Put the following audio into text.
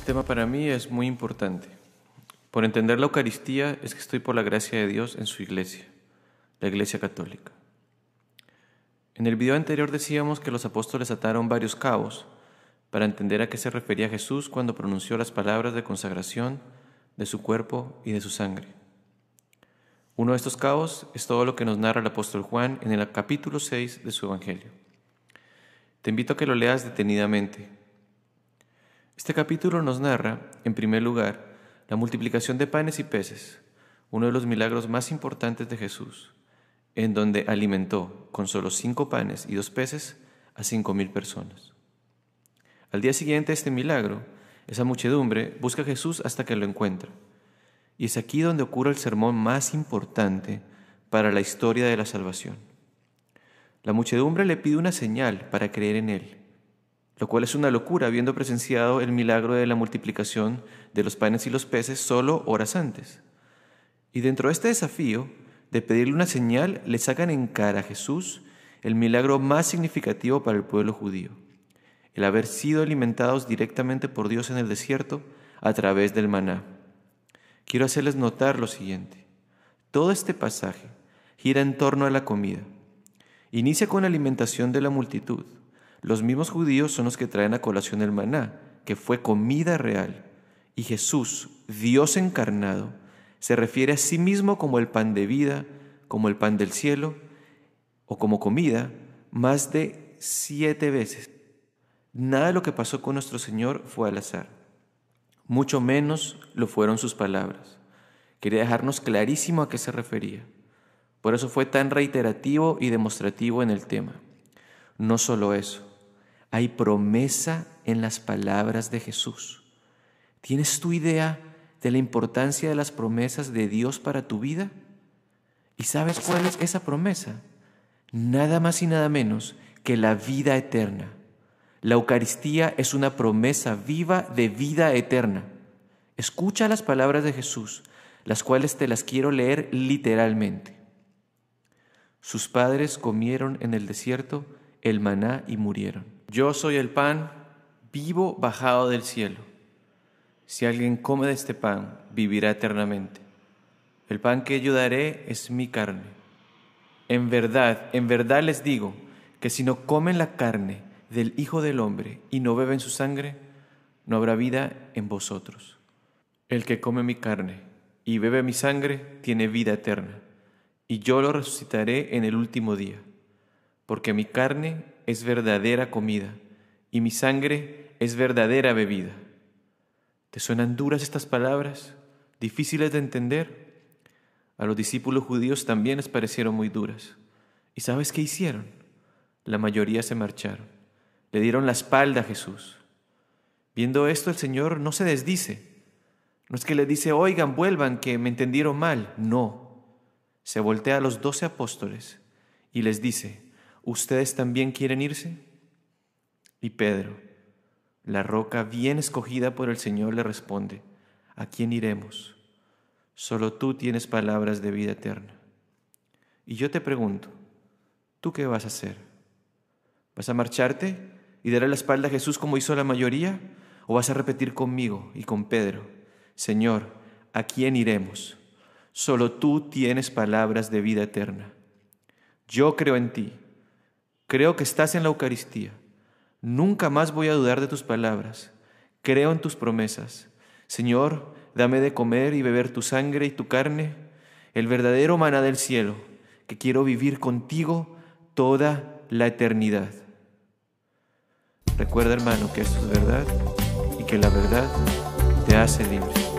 Este tema para mí es muy importante. Por entender la Eucaristía es que estoy por la gracia de Dios en su iglesia, la iglesia católica. En el video anterior decíamos que los apóstoles ataron varios cabos para entender a qué se refería Jesús cuando pronunció las palabras de consagración de su cuerpo y de su sangre. Uno de estos cabos es todo lo que nos narra el apóstol Juan en el capítulo 6 de su Evangelio. Te invito a que lo leas detenidamente este capítulo nos narra, en primer lugar, la multiplicación de panes y peces, uno de los milagros más importantes de Jesús, en donde alimentó con solo cinco panes y dos peces a cinco mil personas. Al día siguiente de este milagro, esa muchedumbre busca a Jesús hasta que lo encuentra. Y es aquí donde ocurre el sermón más importante para la historia de la salvación. La muchedumbre le pide una señal para creer en Él lo cual es una locura habiendo presenciado el milagro de la multiplicación de los panes y los peces solo horas antes. Y dentro de este desafío de pedirle una señal, le sacan en cara a Jesús el milagro más significativo para el pueblo judío, el haber sido alimentados directamente por Dios en el desierto a través del maná. Quiero hacerles notar lo siguiente. Todo este pasaje gira en torno a la comida. Inicia con la alimentación de la multitud los mismos judíos son los que traen a colación el maná, que fue comida real. Y Jesús, Dios encarnado, se refiere a sí mismo como el pan de vida, como el pan del cielo o como comida más de siete veces. Nada de lo que pasó con nuestro Señor fue al azar. Mucho menos lo fueron sus palabras. Quería dejarnos clarísimo a qué se refería. Por eso fue tan reiterativo y demostrativo en el tema. No solo eso, hay promesa en las palabras de Jesús. ¿Tienes tu idea de la importancia de las promesas de Dios para tu vida? ¿Y sabes cuál es esa promesa? Nada más y nada menos que la vida eterna. La Eucaristía es una promesa viva de vida eterna. Escucha las palabras de Jesús, las cuales te las quiero leer literalmente. Sus padres comieron en el desierto el maná y murieron. Yo soy el pan vivo bajado del cielo. Si alguien come de este pan, vivirá eternamente. El pan que yo daré es mi carne. En verdad, en verdad les digo que si no comen la carne del Hijo del Hombre y no beben su sangre, no habrá vida en vosotros. El que come mi carne y bebe mi sangre tiene vida eterna, y yo lo resucitaré en el último día, porque mi carne es verdadera comida y mi sangre es verdadera bebida. ¿Te suenan duras estas palabras? ¿Difíciles de entender? A los discípulos judíos también les parecieron muy duras. ¿Y sabes qué hicieron? La mayoría se marcharon. Le dieron la espalda a Jesús. Viendo esto, el Señor no se desdice. No es que le dice, oigan, vuelvan, que me entendieron mal. No. Se voltea a los doce apóstoles y les dice, ¿ustedes también quieren irse? Y Pedro, la roca bien escogida por el Señor, le responde, ¿a quién iremos? Solo tú tienes palabras de vida eterna. Y yo te pregunto, ¿tú qué vas a hacer? ¿Vas a marcharte y a la espalda a Jesús como hizo la mayoría? ¿O vas a repetir conmigo y con Pedro, Señor, ¿a quién iremos? Solo tú tienes palabras de vida eterna. Yo creo en ti Creo que estás en la Eucaristía. Nunca más voy a dudar de tus palabras. Creo en tus promesas. Señor, dame de comer y beber tu sangre y tu carne, el verdadero maná del cielo, que quiero vivir contigo toda la eternidad. Recuerda, hermano, que esto es verdad y que la verdad te hace libre.